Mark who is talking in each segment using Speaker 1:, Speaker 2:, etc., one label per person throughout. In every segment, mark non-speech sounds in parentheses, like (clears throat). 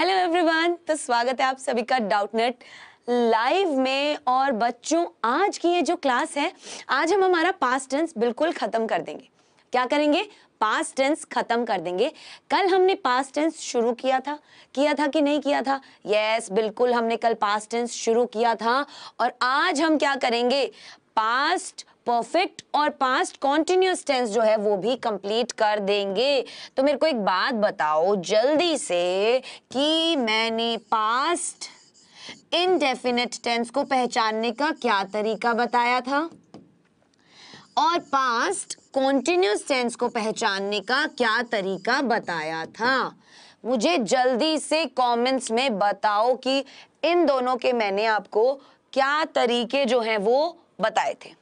Speaker 1: Hello everyone तो स्वागत है आप सभी का डाउटनेट लाइव में और बच्चों आज की ये जो क्लास है आज हम हमारा पास्ट टेंस बिल्कुल ख़त्म कर देंगे क्या करेंगे पास्ट टेंस खत्म कर देंगे कल हमने पास्ट टेंस शुरू किया था किया था कि नहीं किया था यस yes, बिल्कुल हमने कल पास्ट टेंस शुरू किया था और आज हम क्या करेंगे पास्ट परफेक्ट और पास्ट कॉन्टिन्यूस टेंस जो है वो भी कंप्लीट कर देंगे तो मेरे को एक बात बताओ जल्दी से कि मैंने पास्ट इनडेफिनेट टेंस को पहचानने का क्या तरीका बताया था और पास्ट कॉन्टिन्यूस टेंस को पहचानने का क्या तरीका बताया था मुझे जल्दी से कमेंट्स में बताओ कि इन दोनों के मैंने आपको क्या तरीके जो हैं वो बताए थे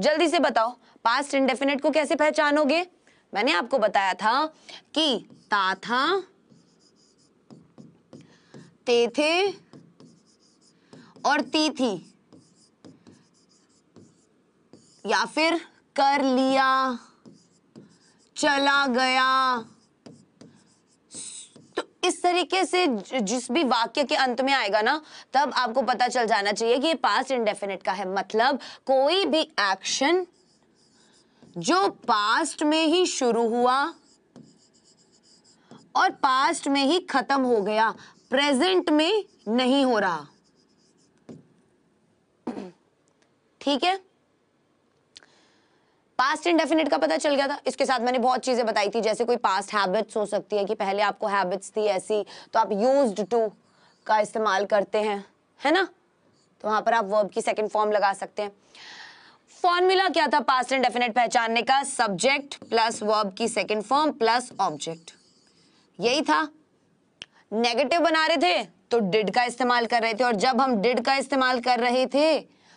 Speaker 1: जल्दी से बताओ पास्ट इंडेफिनेट को कैसे पहचानोगे मैंने आपको बताया था कि ताथा ते थे और ती थी या फिर कर लिया चला गया इस तरीके से जिस भी वाक्य के अंत में आएगा ना तब आपको पता चल जाना चाहिए कि ये पास्ट इंडेफिनेट का है मतलब कोई भी एक्शन जो पास्ट में ही शुरू हुआ और पास्ट में ही खत्म हो गया प्रेजेंट में नहीं हो रहा ठीक है पास्ट इनडेफिनेट का पता चल गया था इसके साथ मैंने बहुत चीज़ें बताई थी जैसे कोई पास्ट हैबिट्स हो सकती है कि पहले आपको हैबिट्स थी ऐसी तो आप यूज टू का इस्तेमाल करते हैं है ना तो वहां पर आप वर्ब की सेकेंड फॉर्म लगा सकते हैं फॉर्मूला क्या था पास्ट एंड डेफिनेट पहचानने का सब्जेक्ट प्लस वर्ब की सेकेंड फॉर्म प्लस ऑब्जेक्ट यही था नेगेटिव बना रहे थे तो डिड का इस्तेमाल कर रहे थे और जब हम डिड का इस्तेमाल कर रहे थे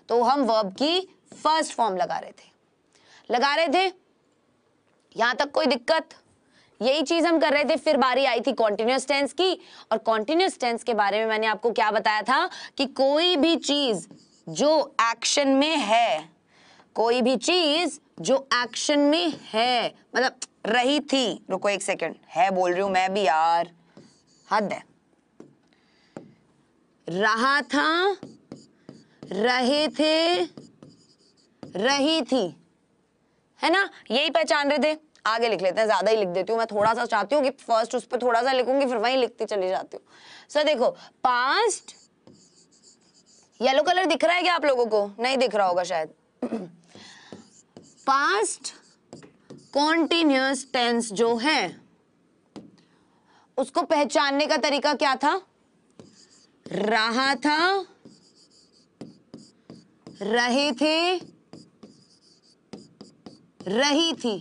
Speaker 1: तो हम वर्ब की फर्स्ट फॉर्म लगा रहे थे लगा रहे थे यहां तक कोई दिक्कत यही चीज हम कर रहे थे फिर बारी आई थी कॉन्टिन्यूस टेंस की और कॉन्टिन्यूस टेंस के बारे में मैंने आपको क्या बताया था कि कोई भी चीज जो एक्शन में है कोई भी चीज जो एक्शन में है मतलब रही थी रुको एक सेकंड है बोल रही हूं मैं भी यार हद है रहा था रहे थे रही थी है ना यही पहचान रहे थे आगे लिख लेते हैं ज्यादा ही लिख देती हूँ मैं थोड़ा सा चाहती हूँ कि फर्स्ट उस पर थोड़ा सा लिखूंगी फिर वहीं लिखती चली जाती हूँ सर देखो पास्ट येलो कलर दिख रहा है क्या आप लोगों को नहीं दिख रहा होगा शायद पास्ट कॉन्टिन्यूस टेंस जो है उसको पहचानने का तरीका क्या था रहा था रहे थे रही थी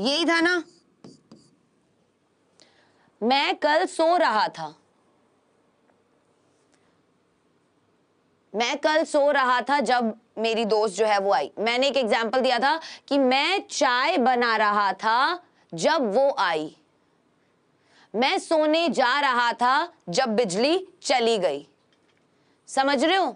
Speaker 1: यही था ना मैं कल सो रहा था मैं कल सो रहा था जब मेरी दोस्त जो है वो आई मैंने एक एग्जाम्पल दिया था कि मैं चाय बना रहा था जब वो आई मैं सोने जा रहा था जब बिजली चली गई समझ रहे हो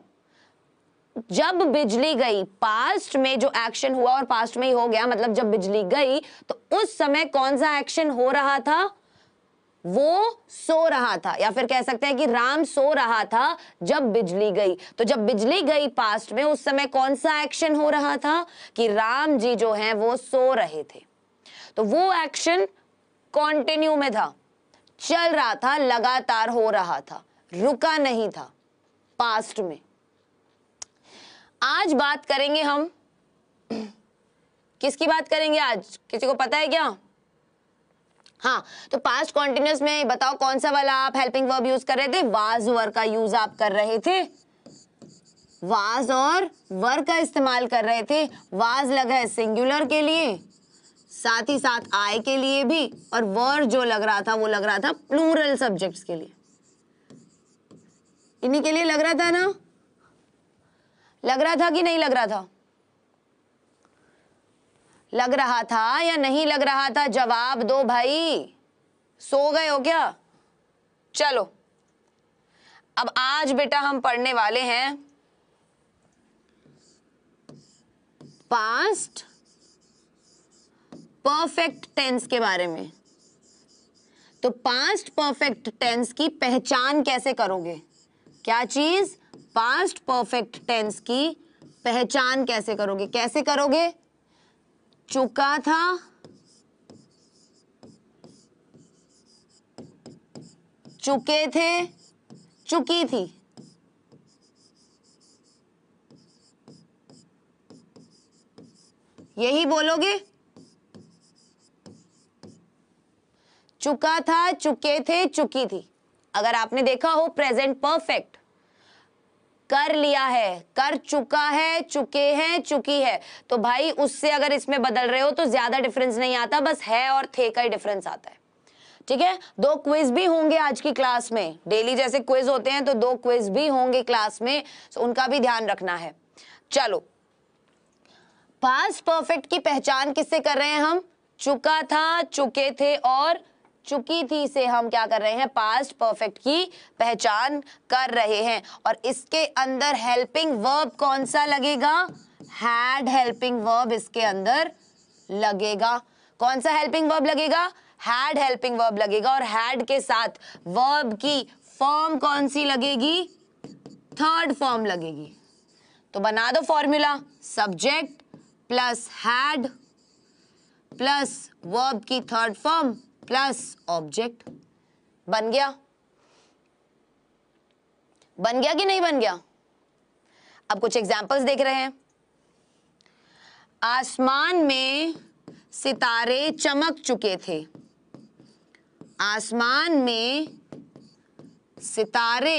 Speaker 1: जब बिजली गई पास्ट में जो एक्शन हुआ और पास्ट में ही हो गया मतलब जब बिजली गई तो उस समय कौन सा एक्शन हो रहा था वो सो रहा था या फिर कह सकते हैं कि राम सो रहा था जब बिजली गई तो जब बिजली गई पास्ट में उस समय कौन सा एक्शन हो रहा था कि राम जी जो हैं वो सो रहे थे तो वो एक्शन कॉन्टिन्यू में था चल रहा था लगातार हो रहा था रुका नहीं था पास्ट में आज बात करेंगे हम किसकी बात करेंगे आज किसी को पता है क्या हाँ तो पास्ट कॉन्टिन्यूस में बताओ कौन सा वाला आप हेल्पिंग वर्ब यूज कर रहे थे वाज वर का यूज आप कर रहे थे वाज और वर का इस्तेमाल कर रहे थे वाज लगा है सिंगुलर के लिए साथ ही साथ आय के लिए भी और वर जो लग रहा था वो लग रहा था प्लूरल सब्जेक्ट्स के लिए इन्हीं के लिए लग रहा था ना लग रहा था कि नहीं लग रहा था लग रहा था या नहीं लग रहा था जवाब दो भाई सो गए हो क्या चलो अब आज बेटा हम पढ़ने वाले हैं पास्ट परफेक्ट टेंस के बारे में तो पास्ट परफेक्ट टेंस की पहचान कैसे करोगे क्या चीज पास्ट परफेक्ट टेंस की पहचान कैसे करोगे कैसे करोगे चुका था चुके थे चुकी थी यही बोलोगे चुका था चुके थे चुकी थी अगर आपने देखा हो प्रेजेंट परफेक्ट कर लिया है कर चुका है चुके हैं चुकी है तो भाई उससे अगर इसमें बदल रहे हो तो ज्यादा डिफरेंस नहीं आता बस है और थे का ही डिफरेंस आता है ठीक है दो क्विज भी होंगे आज की क्लास में डेली जैसे क्विज होते हैं तो दो क्विज भी होंगे क्लास में तो उनका भी ध्यान रखना है चलो पास परफेक्ट की पहचान किससे कर रहे हैं हम चुका था चुके थे और चुकी थी से हम क्या कर रहे हैं पास्ट परफेक्ट की पहचान कर रहे हैं और इसके अंदर हेल्पिंग वर्ब कौन सा लगेगा हैड हेल्पिंग वर्ब इसके अंदर लगेगा कौन सा हेल्पिंग वर्ब लगेगा हैड हेल्पिंग वर्ब लगेगा और हैड के साथ वर्ब की फॉर्म कौन सी लगेगी थर्ड फॉर्म लगेगी तो बना दो formula subject plus had plus verb की थर्ड फॉर्म प्लस ऑब्जेक्ट बन गया बन गया कि नहीं बन गया अब कुछ एग्जांपल्स देख रहे हैं आसमान में सितारे चमक चुके थे आसमान में सितारे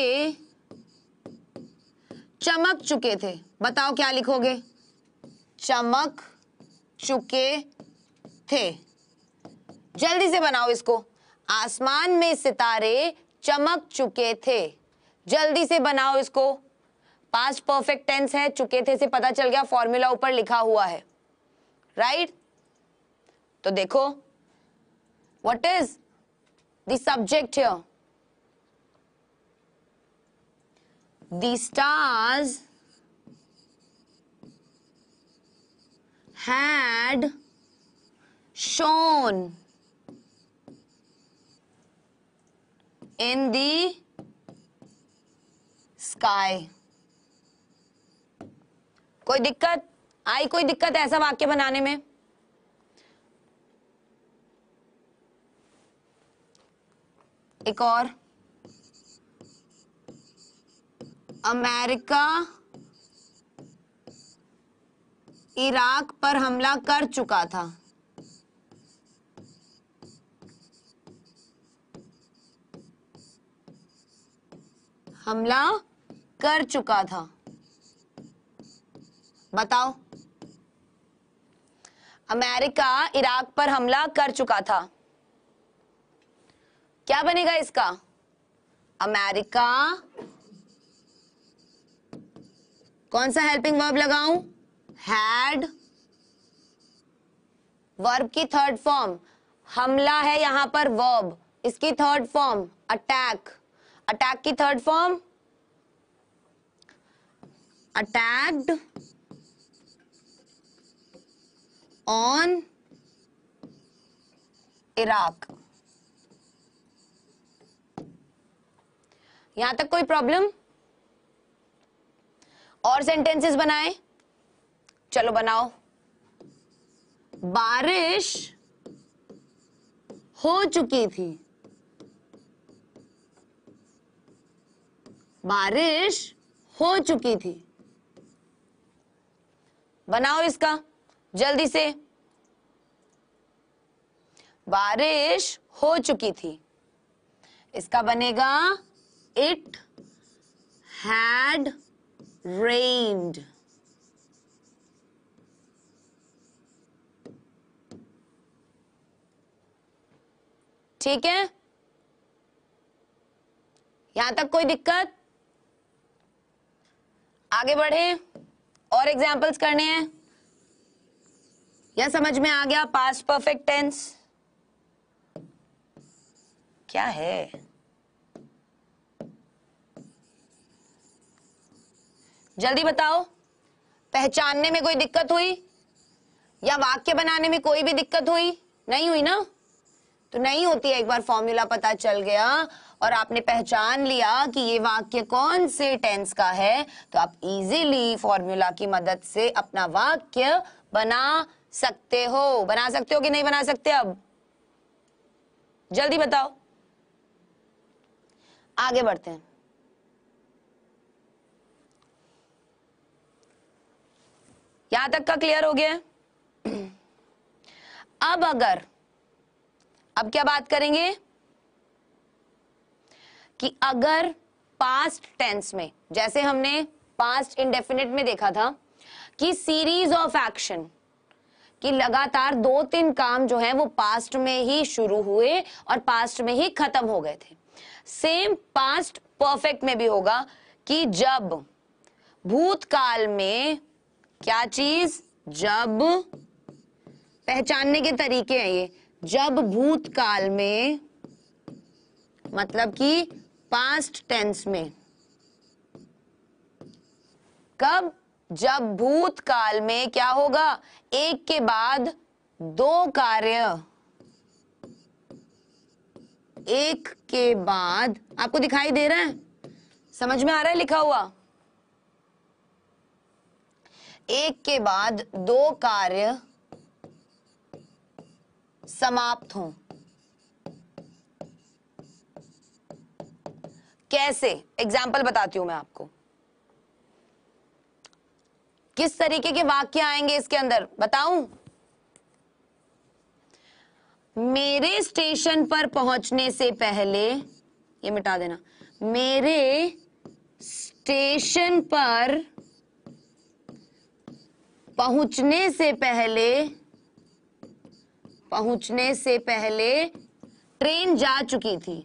Speaker 1: चमक चुके थे बताओ क्या लिखोगे चमक चुके थे जल्दी से बनाओ इसको आसमान में सितारे चमक चुके थे जल्दी से बनाओ इसको पास परफेक्ट टेंस है चुके थे से पता चल गया फॉर्मूला ऊपर लिखा हुआ है राइट right? तो देखो what is the subject here the stars had shone in the sky कोई दिक्कत आई कोई दिक्कत ऐसा वाक्य बनाने में एक और अमेरिका इराक पर हमला कर चुका था हमला कर चुका था बताओ अमेरिका इराक पर हमला कर चुका था क्या बनेगा इसका अमेरिका कौन सा हेल्पिंग वर्ब लगाऊं हैड वर्ब की थर्ड फॉर्म हमला है यहां पर वर्ब इसकी थर्ड फॉर्म अटैक अटैक की third form attacked on Iraq यहां तक कोई प्रॉब्लम और सेंटेंसेस बनाए चलो बनाओ बारिश हो चुकी थी बारिश हो चुकी थी बनाओ इसका जल्दी से बारिश हो चुकी थी इसका बनेगा इट हैड रेन्ड ठीक है यहां तक कोई दिक्कत आगे बढ़े और एग्जाम्पल्स करने हैं या समझ में आ गया पास्ट परफेक्ट टेंस क्या है जल्दी बताओ पहचानने में कोई दिक्कत हुई या वाक्य बनाने में कोई भी दिक्कत हुई नहीं हुई ना तो नहीं होती है एक बार फॉर्मूला पता चल गया और आपने पहचान लिया कि ये वाक्य कौन से टेंस का है तो आप इजीली फॉर्मूला की मदद से अपना वाक्य बना सकते हो बना सकते हो कि नहीं बना सकते अब जल्दी बताओ आगे बढ़ते हैं यहां तक का क्लियर हो गया (clears throat) अब अगर अब क्या बात करेंगे कि अगर पास्ट टेंस में जैसे हमने पास्ट इंडेफिनिट में देखा था कि सीरीज ऑफ एक्शन कि लगातार दो तीन काम जो है वो पास्ट में ही शुरू हुए और पास्ट में ही खत्म हो गए थे सेम पास्ट परफेक्ट में भी होगा कि जब भूतकाल में क्या चीज जब पहचानने के तरीके हैं ये जब भूतकाल में मतलब कि पास्ट टेंस में कब जब भूतकाल में क्या होगा एक के बाद दो कार्य एक के बाद आपको दिखाई दे रहा है समझ में आ रहा है लिखा हुआ एक के बाद दो कार्य समाप्त हों कैसे एग्जाम्पल बताती हूं मैं आपको किस तरीके के वाक्य आएंगे इसके अंदर बताऊं मेरे स्टेशन पर पहुंचने से पहले ये मिटा देना मेरे स्टेशन पर पहुंचने से पहले पहुंचने से पहले ट्रेन जा चुकी थी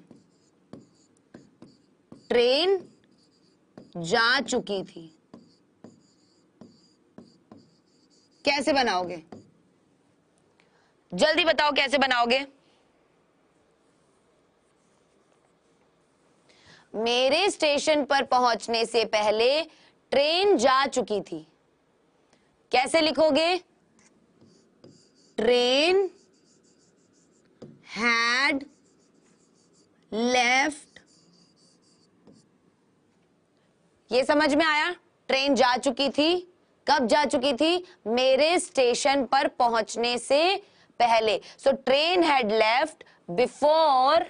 Speaker 1: ट्रेन जा चुकी थी कैसे बनाओगे जल्दी बताओ कैसे बनाओगे मेरे स्टेशन पर पहुंचने से पहले ट्रेन जा चुकी थी कैसे लिखोगे ट्रेन हैड लेफ्ट ये समझ में आया ट्रेन जा चुकी थी कब जा चुकी थी मेरे स्टेशन पर पहुंचने से पहले so train had left before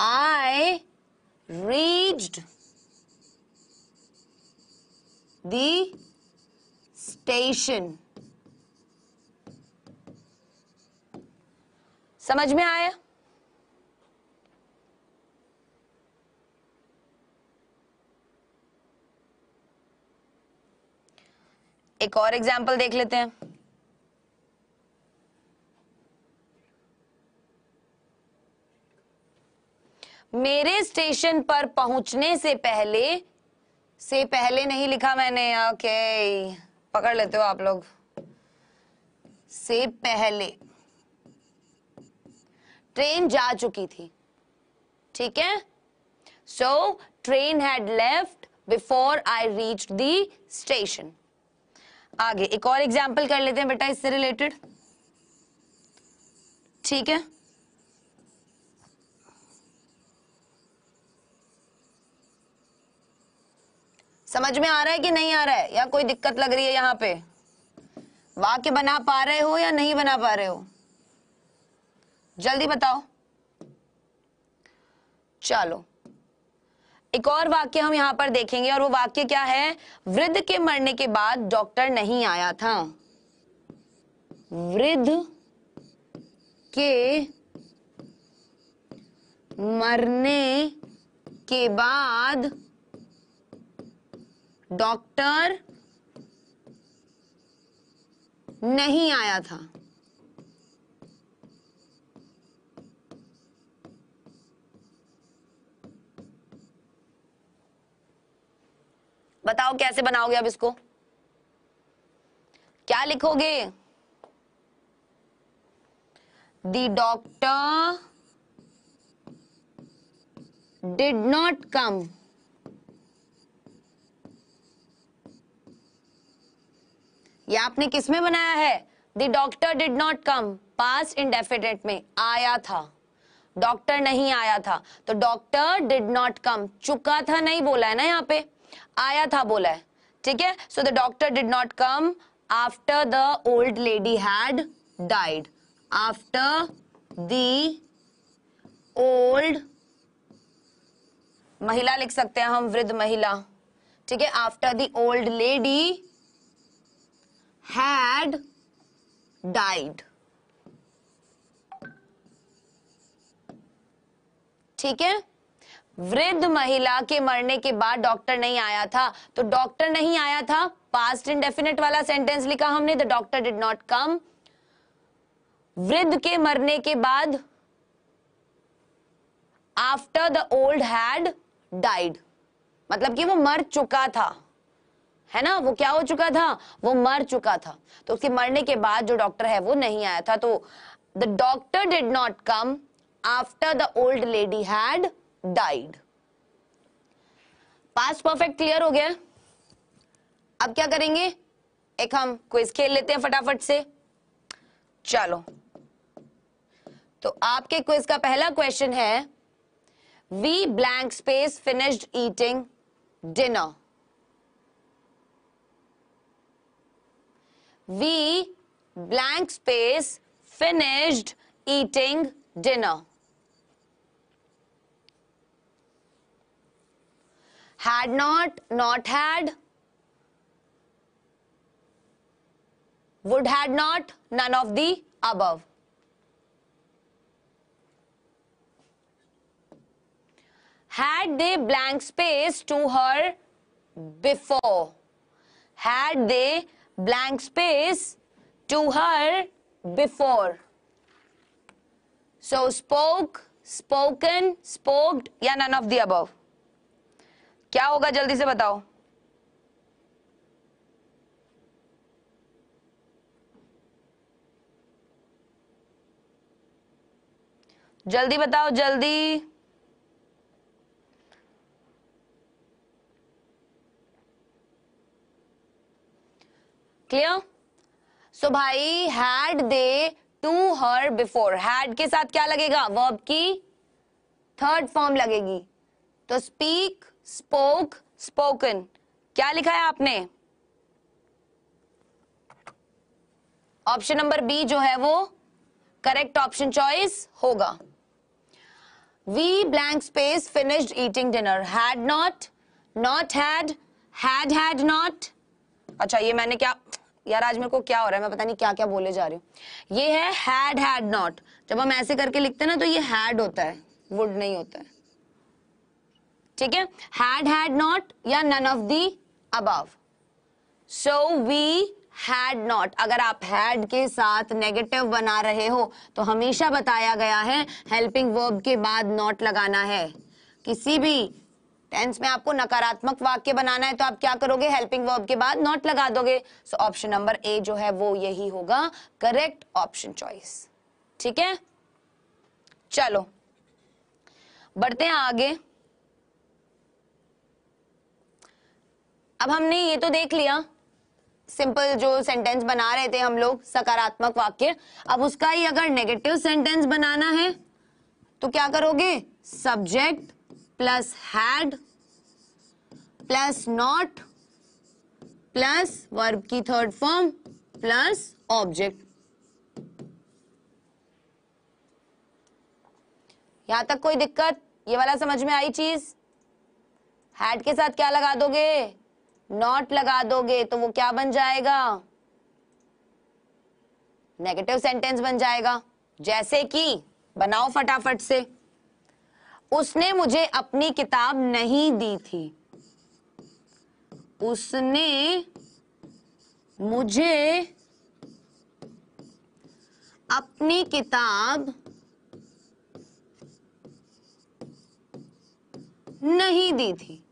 Speaker 1: I reached the station समझ में आया एक और एग्जाम्पल देख लेते हैं मेरे स्टेशन पर पहुंचने से पहले से पहले नहीं लिखा मैंने ओके पकड़ लेते हो आप लोग से पहले ट्रेन जा चुकी थी ठीक है so train had left before I reach the station आगे एक और एग्जाम्पल कर लेते हैं बेटा इससे रिलेटेड ठीक है
Speaker 2: समझ में आ रहा है कि नहीं आ रहा है या कोई दिक्कत लग रही है यहां
Speaker 1: पे वाक्य बना पा रहे हो या नहीं बना पा रहे हो जल्दी बताओ चलो एक और वाक्य हम यहाँ पर देखेंगे और वो वाक्य क्या है वृद्ध के मरने के बाद डॉक्टर नहीं आया था वृद्ध के मरने के बाद डॉक्टर नहीं आया था बताओ कैसे बनाओगे अब इसको क्या लिखोगे the doctor did not come ये आपने किस में बनाया है the doctor did not come past indefinite में आया था डॉक्टर नहीं आया था तो डॉक्टर डिड नॉट कम चुका था नहीं बोला है ना यहां पे आया था बोला है ठीक है so the doctor did not come after the old lady had died after the old महिला लिख सकते हैं हम वृद्ध महिला ठीक है after the old lady had died ठीक है वृद्ध महिला के मरने के बाद डॉक्टर नहीं आया था तो डॉक्टर नहीं आया था पास्ट इंडेफिनेट वाला सेंटेंस लिखा हमने the doctor did not come वृद्ध के मरने के बाद after the old had died मतलब कि वो मर चुका था है ना वो क्या हो चुका था वो मर चुका था तो उसके मरने के बाद जो डॉक्टर है वो नहीं आया था तो the doctor did not come after the old lady had died past perfect clear हो गया अब क्या करेंगे एक हम क्विज खेल लेते हैं फटाफट से चलो तो आपके क्विज का पहला क्वेश्चन है we blank space finished eating dinner we blank space finished eating dinner had not, not had, would had not, none of the above. Had they blank space to her before? Had they blank space to her before? So spoke, spoken, spoke, yeah, none of the above. क्या होगा जल्दी से बताओ जल्दी बताओ जल्दी clear so भाई had they to her before had के साथ क्या लगेगा वर्ब की थर्ड फॉर्म लगेगी तो स्पीक स्पोक स्पोकन क्या लिखा है आपने ऑप्शन नंबर बी जो है वो करेक्ट ऑप्शन चॉइस होगा we blank space finished eating dinner had not not had had had not अच्छा ये मैंने क्या यार आज मेरे को क्या हो रहा है मैं पता नहीं क्या क्या बोले जा रही हूं ये है हैड हैड नॉट जब हम ऐसे करके लिखते हैं ना तो ये हैड होता है वुड नहीं होता है ठीक है हैड हैड नॉट या नन ऑफ दी अब सो वी हैड नॉट अगर आप हैड के साथ नेगेटिव बना रहे हो तो हमेशा बताया गया है हेल्पिंग वर्ब के बाद नॉट लगाना है किसी भी टेंस में आपको नकारात्मक वाक्य बनाना है तो आप क्या करोगे हेल्पिंग वर्ब के बाद नॉट लगा दोगे सो ऑप्शन नंबर ए जो है वो यही होगा करेक्ट ऑप्शन चॉइस ठीक है चलो बढ़ते हैं आगे अब हमने ये तो देख लिया सिंपल जो सेंटेंस बना रहे थे हम लोग सकारात्मक वाक्य अब उसका ही अगर नेगेटिव सेंटेंस बनाना है तो क्या करोगे subject plus had plus not plus verb की थर्ड फॉर्म प्लस ऑब्जेक्ट यहां तक कोई दिक्कत ये वाला समझ में आई चीज हैड के साथ क्या लगा दोगे नॉट लगा दोगे तो वो क्या बन जाएगा नेगेटिव सेंटेंस बन जाएगा जैसे कि बनाओ फटाफट से उसने मुझे अपनी किताब नहीं दी थी उसने मुझे अपनी किताब नहीं दी थी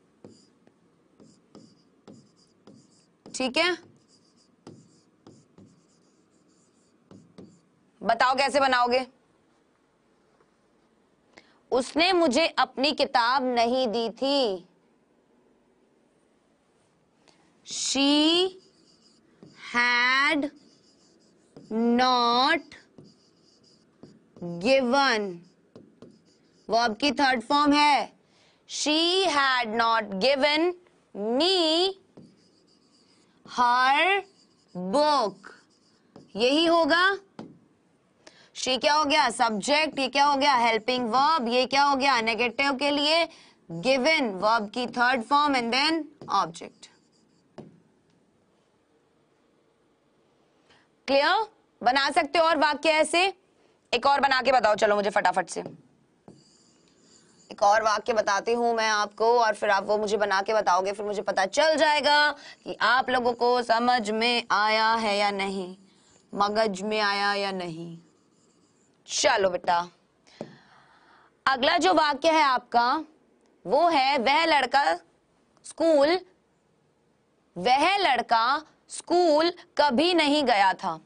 Speaker 1: ठीक है बताओ कैसे बनाओगे उसने मुझे अपनी किताब नहीं दी थी शी हैड नॉट गिवन वो आपकी थर्ड फॉर्म है she had not given me her book यही होगा शी क्या हो गया सब्जेक्ट ये क्या हो गया हेल्पिंग वर्ब ये क्या हो गया नेगेटिव के लिए गिवन वर्ब की third form and then object clear बना सकते हो और वाक्य ऐसे एक और बना के बताओ चलो मुझे फटाफट से एक और वाक्य बताती हूँ मैं आपको और फिर आप वो मुझे बना के बताओगे फिर मुझे पता चल जाएगा कि आप लोगों को समझ में आया है या नहीं मगज में आया या नहीं चलो बेटा अगला जो वाक्य है आपका वो है वह लड़का स्कूल वह लड़का स्कूल कभी नहीं गया था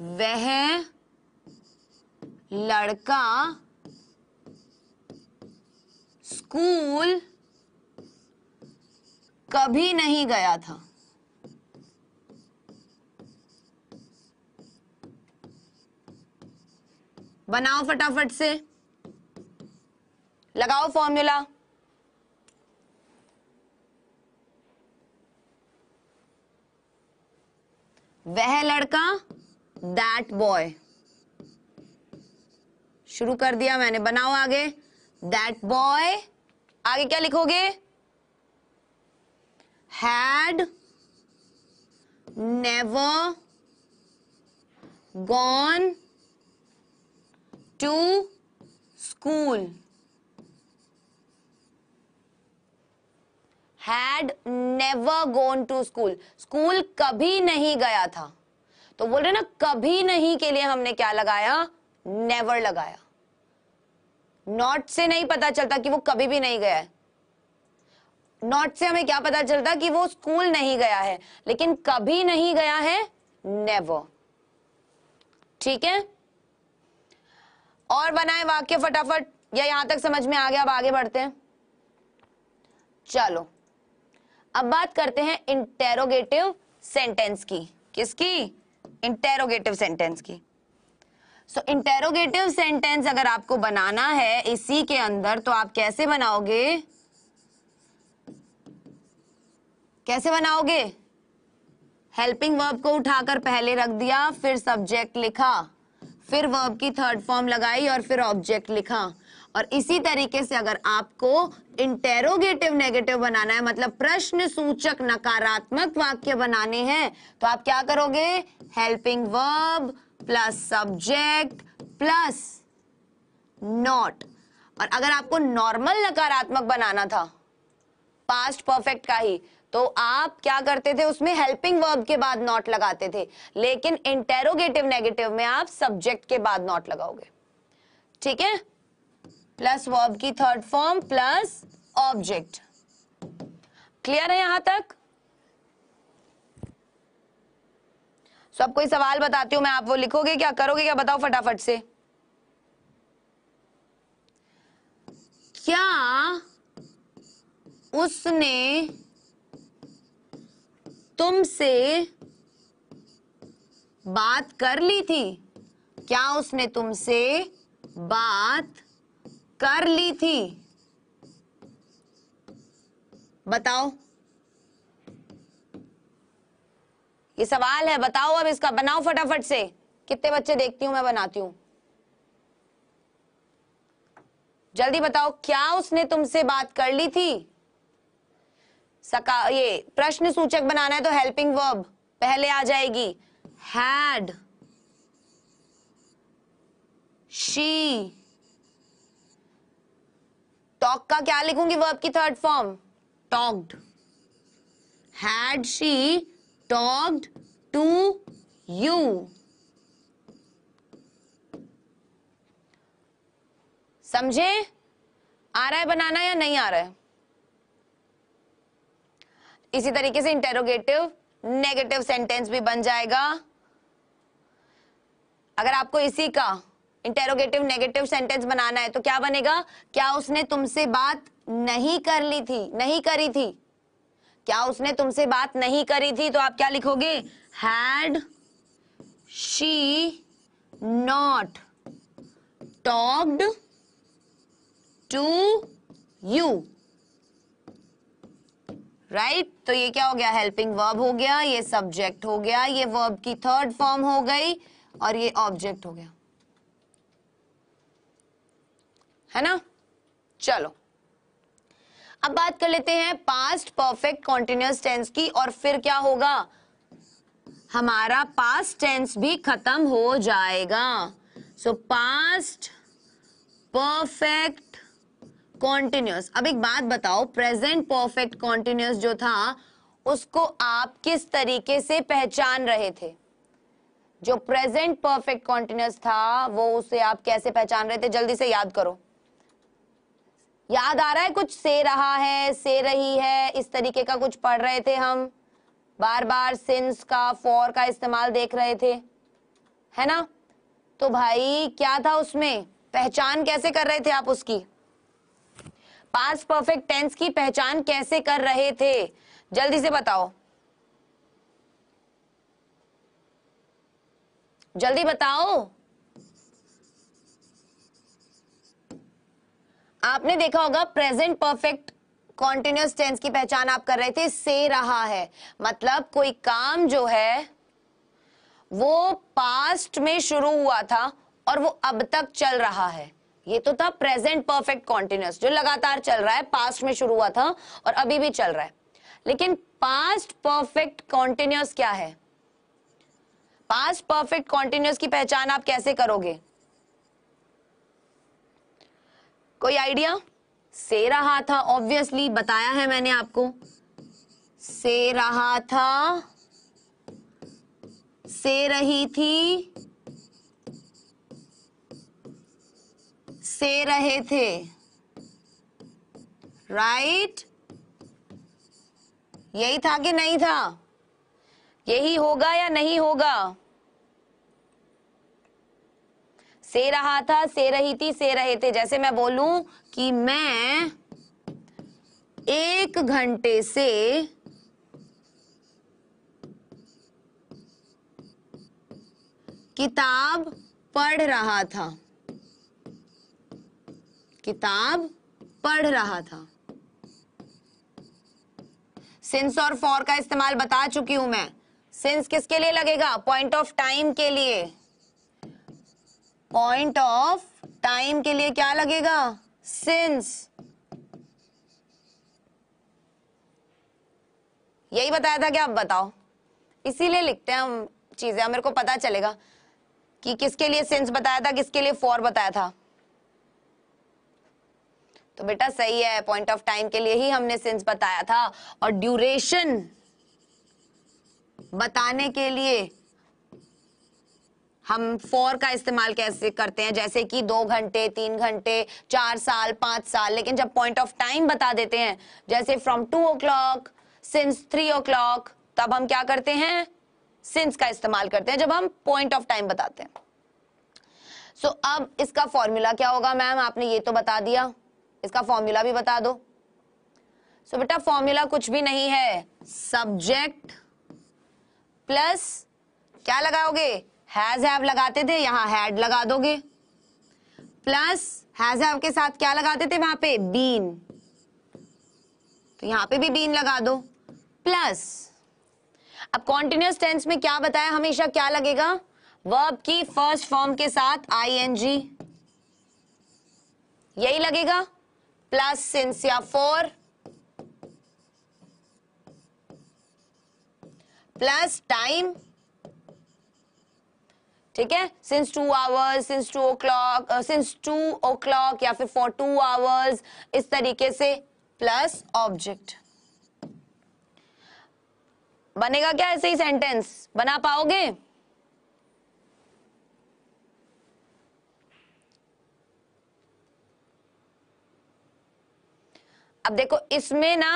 Speaker 1: वह लड़का स्कूल कभी नहीं गया था बनाओ फटाफट से लगाओ फॉर्मूला वह लड़का दैट बॉय शुरू कर दिया मैंने बनाओ आगे दैट बॉय आगे क्या लिखोगे had never gone to school had never gone to school school कभी नहीं गया था तो बोल रहे ना कभी नहीं के लिए हमने क्या लगाया नेवर लगाया नॉट से नहीं पता चलता कि वो कभी भी नहीं गया है नॉट से हमें क्या पता चलता कि वो स्कूल नहीं गया है लेकिन कभी नहीं गया है नेवर ठीक है और बनाए वाक्य फटाफट या यहां तक समझ में आ गया अब आगे बढ़ते हैं चलो अब बात करते हैं इंटेरोगेटिव सेंटेंस की किसकी इंटेरोगेटिव सेंटेंस की सो इंटेरोगेटिव सेंटेंस अगर आपको बनाना है इसी के अंदर तो आप कैसे बनाओगे कैसे बनाओगे हेल्पिंग वर्ब को उठाकर पहले रख दिया फिर सब्जेक्ट लिखा फिर वर्ब की थर्ड फॉर्म लगाई और फिर ऑब्जेक्ट लिखा और इसी तरीके से अगर आपको इंटेरोगेटिव नेगेटिव बनाना है मतलब प्रश्न सूचक नकारात्मक वाक्य बनाने हैं तो आप क्या करोगे helping verb plus subject plus not और अगर आपको नॉर्मल नकारात्मक बनाना था पास्ट परफेक्ट का ही तो आप क्या करते थे उसमें हेल्पिंग वर्ब के बाद नॉट लगाते थे लेकिन इंटेरोगेटिव नेगेटिव में आप सब्जेक्ट के बाद नॉट लगाओगे ठीक है प्लस वर्ब की third form plus object clear है यहां तक सो कोई सवाल बताती हूँ मैं आप वो लिखोगे क्या करोगे क्या बताओ फटाफट से क्या उसने तुमसे बात कर ली थी क्या उसने तुमसे बात कर ली थी बताओ ये सवाल है बताओ अब इसका बनाओ फटाफट से कितने बच्चे देखती हूं मैं बनाती हूं जल्दी बताओ क्या उसने तुमसे बात कर ली थी सका ये प्रश्न सूचक बनाना है तो हेल्पिंग वर्ब पहले आ जाएगी हैड शी टॉक का क्या लिखूंगी वर्ब की third form talked had she talked to you समझे आ रहा है बनाना या नहीं आ रहा है इसी तरीके से इंटेरोगेटिव नेगेटिव सेंटेंस भी बन जाएगा अगर आपको इसी का इंटेरोगेटिव नेगेटिव सेंटेंस बनाना है तो क्या बनेगा क्या उसने तुमसे बात नहीं कर ली थी नहीं करी थी क्या उसने तुमसे बात नहीं करी थी तो आप क्या लिखोगे had she not talked to you right तो ये क्या हो गया हेल्पिंग वर्ब हो गया ये सब्जेक्ट हो गया ये वर्ब की थर्ड फॉर्म हो गई और ये ऑब्जेक्ट हो गया है ना चलो अब बात कर लेते हैं पास्ट परफेक्ट कॉन्टिन्यूस टेंस की और फिर क्या होगा हमारा पास्ट टेंस भी खत्म हो जाएगा सो पास्ट परफेक्ट कॉन्टिन्यूस अब एक बात बताओ प्रेजेंट परफेक्ट कॉन्टिन्यूस जो था उसको आप किस तरीके से पहचान रहे थे जो प्रेजेंट परफेक्ट कॉन्टिन्यूस था वो उसे आप कैसे पहचान रहे थे जल्दी से याद करो याद आ रहा है कुछ से रहा है से रही है इस तरीके का कुछ पढ़ रहे थे हम बार बार सिंस का फॉर का इस्तेमाल देख रहे थे है ना तो भाई क्या था उसमें पहचान कैसे कर रहे थे आप उसकी पास परफेक्ट टेंस की पहचान कैसे कर रहे थे जल्दी से बताओ जल्दी बताओ आपने देखा होगा प्रेजेंट परफेक्ट कॉन्टिन्यूस टेंस की पहचान आप कर रहे थे से रहा है मतलब कोई काम जो है वो पास्ट में शुरू हुआ था और वो अब तक चल रहा है ये तो था प्रेजेंट परफेक्ट कॉन्टिन्यूस जो लगातार चल रहा है पास्ट में शुरू हुआ था और अभी भी चल रहा है लेकिन पास्ट परफेक्ट कॉन्टिन्यूस क्या है पास्ट परफेक्ट कॉन्टिन्यूस की पहचान आप कैसे करोगे कोई आइडिया से रहा था ऑब्वियसली बताया है मैंने आपको से रहा था से रही थी से रहे थे राइट यही था कि नहीं था यही होगा या नहीं होगा से रहा था से रही थी से रहे थे जैसे मैं बोलूं कि मैं एक घंटे से किताब पढ़ रहा था किताब पढ़ रहा था सिंस और फॉर का इस्तेमाल बता चुकी हूं मैं सिंस किसके लिए लगेगा पॉइंट ऑफ टाइम के लिए पॉइंट ऑफ टाइम के लिए क्या लगेगा सिंस यही बताया था कि आप बताओ इसीलिए लिखते हैं हम चीजें मेरे को पता चलेगा कि किसके लिए सिंस बताया था किसके लिए फॉर बताया था तो बेटा सही है पॉइंट ऑफ टाइम के लिए ही हमने सिंस बताया था और ड्यूरेशन बताने के लिए हम फोर का इस्तेमाल कैसे करते हैं जैसे कि दो घंटे तीन घंटे चार साल पांच साल लेकिन जब पॉइंट ऑफ टाइम बता देते हैं जैसे from two o'clock since three o'clock तब हम क्या करते हैं सिंस का इस्तेमाल करते हैं जब हम पॉइंट ऑफ टाइम बताते हैं सो so, अब इसका फॉर्मूला क्या होगा मैम आपने ये तो बता दिया इसका फॉर्मूला भी बता दो सो so, बेटा फॉर्मूला कुछ भी नहीं है सब्जेक्ट प्लस क्या लगाओगे हैज हैव लगाते थे यहाँ हैड लगा दोगे प्लस हैज हैव के साथ क्या लगाते थे वहां पे बीन तो यहाँ पे भी बीन लगा दो प्लस अब कॉन्टिन्यूस टेंस में क्या बताया हमेशा क्या लगेगा वर्ब की फर्स्ट फॉर्म के साथ आई एन जी यही लगेगा प्लस सिंस या फोर प्लस टाइम ठीक है since two hours since two o'clock since two o'clock या फिर फॉर टू आवर्स इस तरीके से प्लस ऑब्जेक्ट बनेगा क्या ऐसे ही सेंटेंस बना पाओगे अब देखो इसमें ना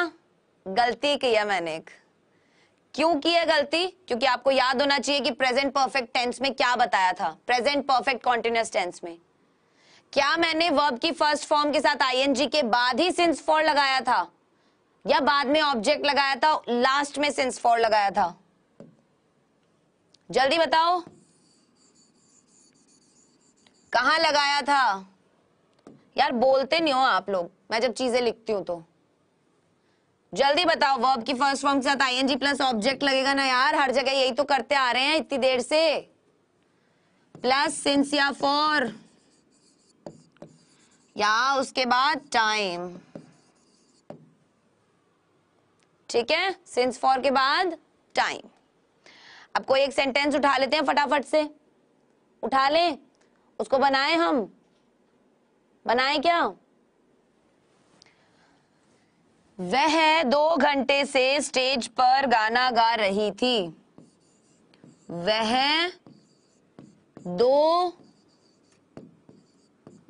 Speaker 1: गलती की है मैंने एक क्यों की है गलती क्योंकि आपको याद होना चाहिए कि प्रेजेंट परफेक्ट टेंस में क्या बताया था प्रेजेंट परफेक्ट कॉन्टिन्यूस टेंस में क्या मैंने वर्ब की फर्स्ट फॉर्म के साथ आईएनजी के बाद ही सिंस फॉर लगाया था या बाद में ऑब्जेक्ट लगाया था लास्ट में सिंस फॉर लगाया था जल्दी बताओ कहा लगाया था यार बोलते नहीं हो आप लोग मैं जब चीजें लिखती हूं तो जल्दी बताओ वर्ब की फर्स्ट फॉर्म के साथ आई एनजी प्लस ऑब्जेक्ट लगेगा ना यार हर जगह यही तो करते आ रहे हैं इतनी देर से प्लस सिंस या फॉर या उसके बाद टाइम ठीक है सिंस फॉर के बाद टाइम अब कोई एक सेंटेंस उठा लेते हैं फटाफट से उठा लें उसको बनाएं हम बनाएं क्या वह दो घंटे से स्टेज पर गाना गा रही थी वह दो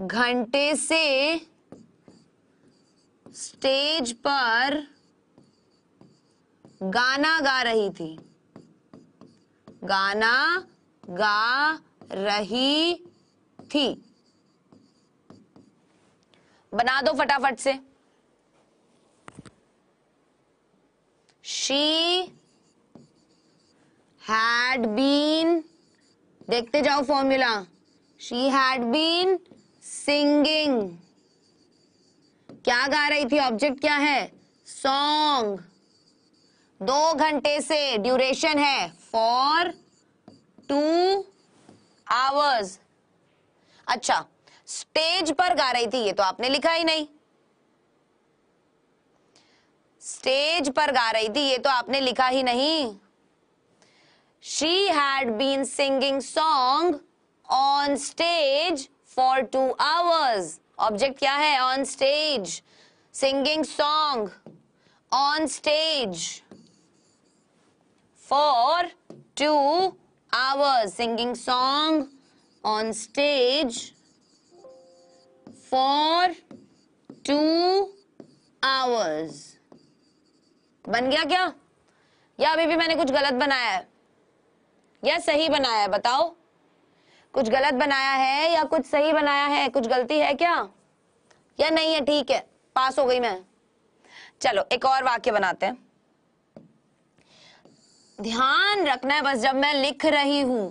Speaker 1: घंटे से स्टेज पर गाना गा रही थी गाना गा रही थी बना दो फटाफट से शी हैड बीन देखते जाओ formula she had been singing क्या गा रही थी ऑब्जेक्ट क्या है सॉन्ग दो घंटे से ड्यूरेशन है फॉर टू आवर्स अच्छा स्टेज पर गा रही थी ये तो आपने लिखा ही नहीं स्टेज पर गा रही थी ये तो आपने लिखा ही नहीं she had been singing song on stage for two hours object क्या है on stage singing song on stage for two hours singing song on stage for two hours बन गया क्या या अभी भी मैंने कुछ गलत बनाया है या सही बनाया है बताओ कुछ गलत बनाया है या कुछ सही बनाया है कुछ गलती है क्या या नहीं है ठीक है पास हो गई मैं चलो एक और वाक्य बनाते हैं ध्यान रखना है बस जब मैं लिख रही हूं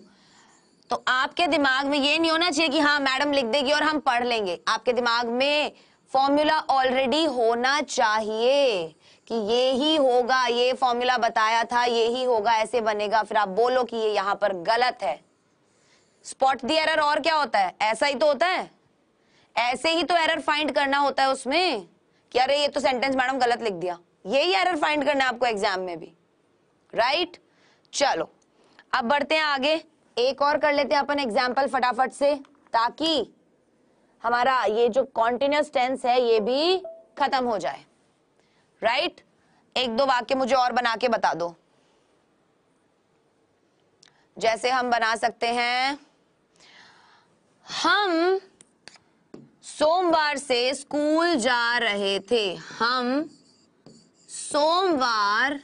Speaker 1: तो आपके दिमाग में ये नहीं होना चाहिए कि हाँ मैडम लिख देगी और हम पढ़ लेंगे आपके दिमाग में फॉर्मूला ऑलरेडी होना चाहिए कि ये ही होगा ये फॉर्मूला बताया था ये ही होगा ऐसे बनेगा फिर आप बोलो कि ये यहां पर गलत है स्पॉट दी एरर और क्या होता है ऐसा ही तो होता है ऐसे ही तो एरर फाइंड करना होता है उसमें कि अरे ये तो सेंटेंस मैडम गलत लिख दिया यही एरर फाइंड करना है आपको एग्जाम में भी राइट चलो अब बढ़ते हैं आगे एक और कर लेते हैं अपन एग्जाम्पल फटाफट से ताकि हमारा ये जो कॉन्टिन्यूस टेंस है ये भी खत्म हो जाए राइट एक दो वाक्य मुझे और बना के बता दो जैसे हम बना सकते हैं हम सोमवार से स्कूल जा रहे थे हम सोमवार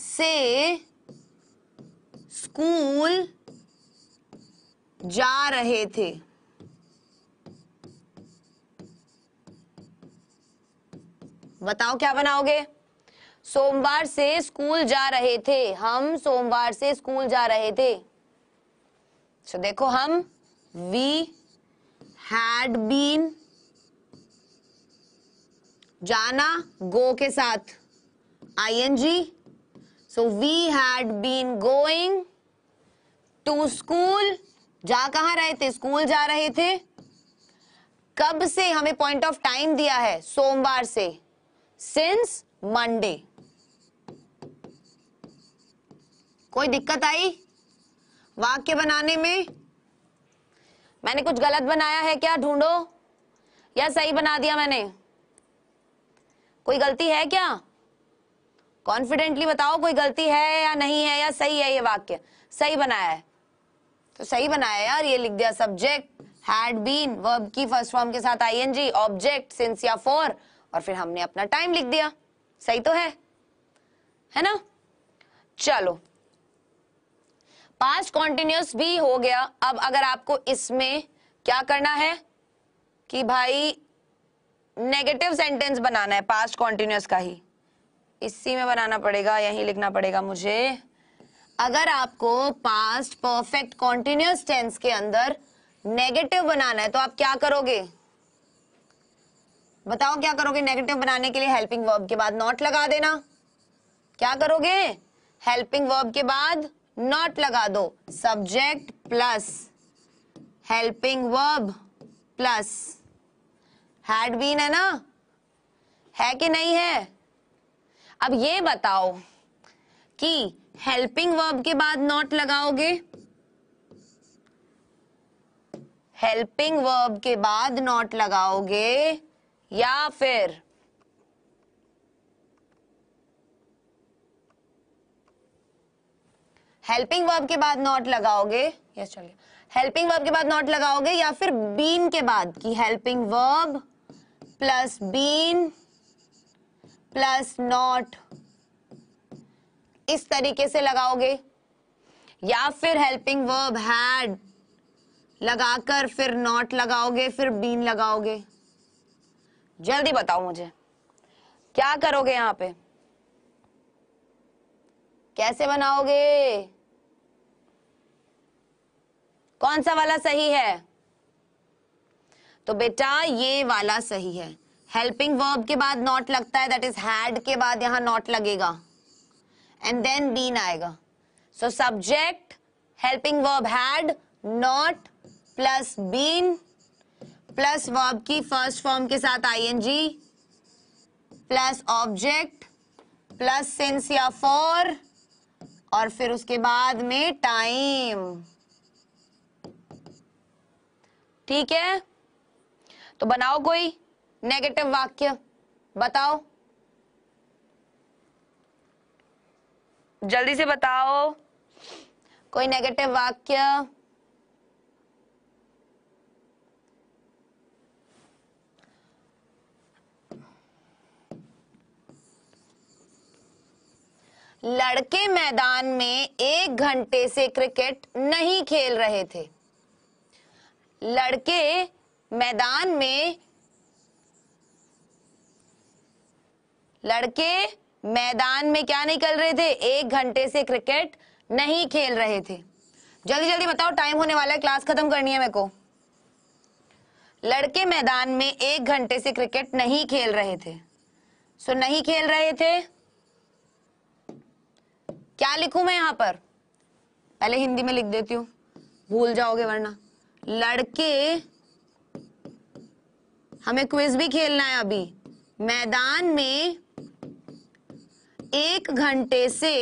Speaker 1: से स्कूल जा रहे थे बताओ क्या बनाओगे सोमवार से स्कूल जा रहे थे हम सोमवार से स्कूल जा रहे थे so, देखो हम वी हैड बीन जाना गो के साथ I N G so we had been going to school जा कहा रहे थे स्कूल जा रहे थे कब से हमें पॉइंट ऑफ टाइम दिया है सोमवार से सिंस मंडे कोई दिक्कत आई वाक्य बनाने में मैंने कुछ गलत बनाया है क्या ढूंढो या सही बना दिया मैंने कोई गलती है क्या कॉन्फिडेंटली बताओ कोई गलती है या नहीं है या सही है ये वाक्य सही बनाया है तो सही बनाया यार ये लिख दिया सब्जेक्ट हैड बीन वर्ब की फर्स्ट फॉर्म के साथ I N G object since या फॉर और फिर हमने अपना टाइम लिख दिया सही तो है है ना चलो पास्ट कॉन्टिन्यूस भी हो गया अब अगर आपको इसमें क्या करना है कि भाई नेगेटिव सेंटेंस बनाना है पास्ट कॉन्टिन्यूस का ही इसी में बनाना पड़ेगा यही लिखना पड़ेगा मुझे अगर आपको पास्ट परफेक्ट कॉन्टिन्यूस टेंस के अंदर नेगेटिव बनाना है तो आप क्या करोगे बताओ क्या करोगे नेगेटिव बनाने के लिए हेल्पिंग वर्ब के बाद नॉट लगा देना क्या करोगे हेल्पिंग वर्ब के बाद नॉट लगा दो subject plus helping verb plus had been है ना है कि नहीं है अब ये बताओ कि हेल्पिंग वर्ब के बाद नॉट लगाओगे हेल्पिंग वर्ब के बाद नॉट लगाओगे या फिर हेल्पिंग वर्ब के बाद नॉट लगाओगे यस चलिए हेल्पिंग वर्ब के बाद नॉट लगाओगे या फिर बीन के बाद की helping verb plus been plus not इस तरीके से लगाओगे या फिर हेल्पिंग वर्ब हैड लगाकर फिर नॉट लगाओगे फिर बीन लगाओगे जल्दी बताओ मुझे क्या करोगे यहाँ पे कैसे बनाओगे कौन सा वाला सही है तो बेटा ये वाला सही है हेल्पिंग वर्ब के बाद नॉट लगता है दैट इज हैड के बाद यहां नॉट लगेगा एंड देन बीन आएगा so subject helping verb had not plus been plus verb की फर्स्ट फॉर्म के साथ ING plus object plus since या फॉर और फिर उसके बाद में टाइम ठीक है तो बनाओ कोई नेगेटिव वाक्य बताओ जल्दी से बताओ कोई नेगेटिव वाक्य लड़के मैदान में एक घंटे से क्रिकेट नहीं खेल रहे थे लड़के मैदान में लड़के मैदान में क्या नहीं कर रहे थे एक घंटे से क्रिकेट नहीं खेल रहे थे जल्दी जल्दी बताओ टाइम होने वाला है क्लास खत्म करनी है मेरे को लड़के मैदान में एक घंटे से क्रिकेट नहीं खेल रहे थे सो नहीं खेल रहे थे क्या लिखू मैं यहाँ पर पहले हिंदी में लिख देती हूँ भूल जाओगे वरना लड़के हमें क्विज भी खेलना है अभी मैदान में एक घंटे से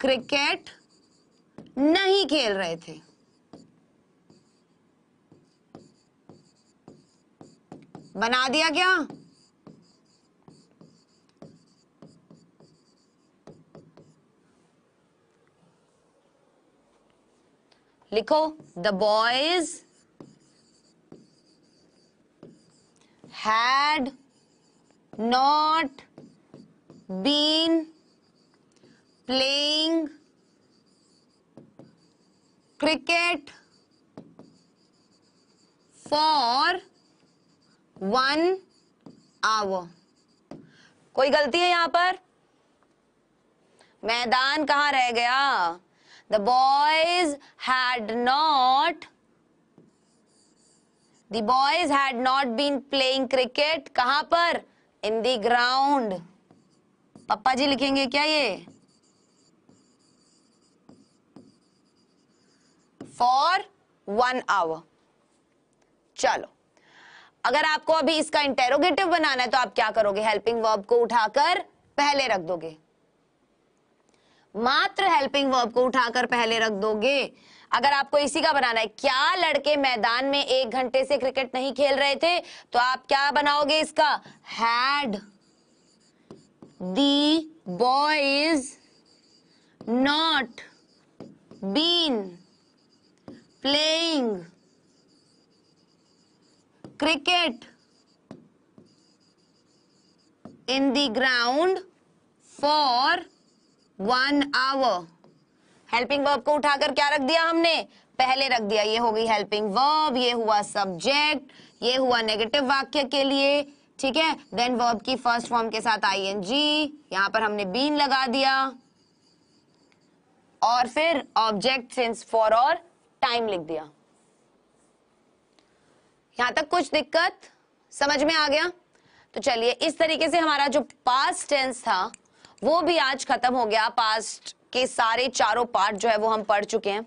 Speaker 1: क्रिकेट नहीं खेल रहे थे बना दिया क्या लिखो the boys had not been playing cricket for one hour कोई गलती है यहां पर मैदान कहां रह गया the boys had not the boys had not been playing cricket kahan par in the ground papa ji likhenge kya ye for 1 hour chalo अगर आपको अभी इसका इंटेरोगेटिव बनाना है तो आप क्या करोगे हेल्पिंग वर्ब को उठाकर पहले रख दोगे मात्र हेल्पिंग वर्ब को उठाकर पहले रख दोगे अगर आपको इसी का बनाना है क्या लड़के मैदान में एक घंटे से क्रिकेट नहीं खेल रहे थे तो आप क्या बनाओगे इसका had the boys not been playing cricket in the ground for one hour helping verb को उठाकर क्या रख दिया हमने पहले रख दिया ये हो गई हेल्पिंग वर्ब ये हुआ सब्जेक्ट ये हुआ नेगेटिव वाक्य के लिए ठीक है देन वर्ब की फर्स्ट फॉर्म के साथ आई एन जी यहां पर हमने बीन लगा दिया और फिर ऑब्जेक्ट सिंस फॉर और टाइम लिख दिया यहां तक कुछ दिक्कत समझ में आ गया तो चलिए इस तरीके से हमारा जो पास्ट टेंस था वो भी आज खत्म हो गया पास्ट के सारे चारों पार्ट जो है वो हम पढ़ चुके हैं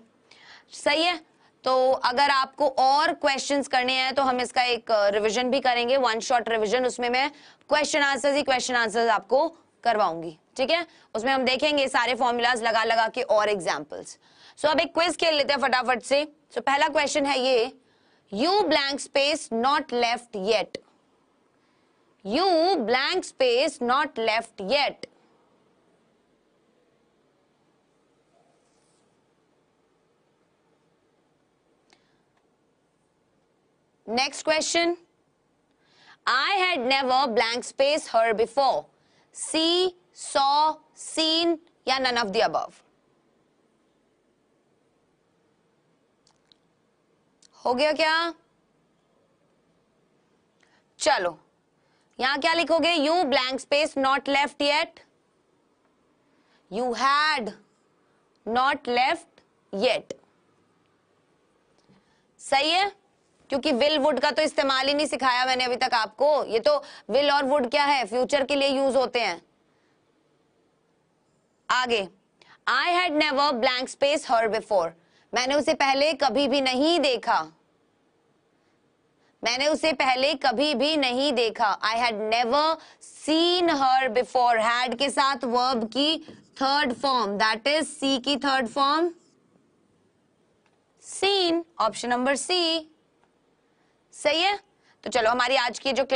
Speaker 1: सही है तो अगर आपको और क्वेश्चंस करने हैं तो हम इसका एक रिवीजन भी करेंगे वन शॉट रिवीजन उसमें मैं क्वेश्चन आंसर्स ही क्वेश्चन आंसर्स आपको करवाऊंगी ठीक है उसमें हम देखेंगे सारे फॉर्मूलाज लगा लगा के और एग्जाम्पल्स सो अब एक क्विज खेल लेते हैं फटाफट से सो so, पहला क्वेश्चन है ये you blank space not left yet you blank space not left yet next question I had never blank space her before see saw seen या नन ऑफ द अबव हो गया क्या चलो यहां क्या लिखोगे you blank space not left yet you had not left yet सही है क्योंकि विल वुड का तो इस्तेमाल ही नहीं सिखाया मैंने अभी तक आपको ये तो विल और वुड क्या है फ्यूचर के लिए यूज होते हैं आगे I had never blank space her before मैंने उसे पहले कभी भी नहीं देखा मैंने उसे पहले कभी भी नहीं देखा I had never seen her before had के साथ वर्ब की third form that is see की third form seen option number C सही है तो चलो हमारी आज की जो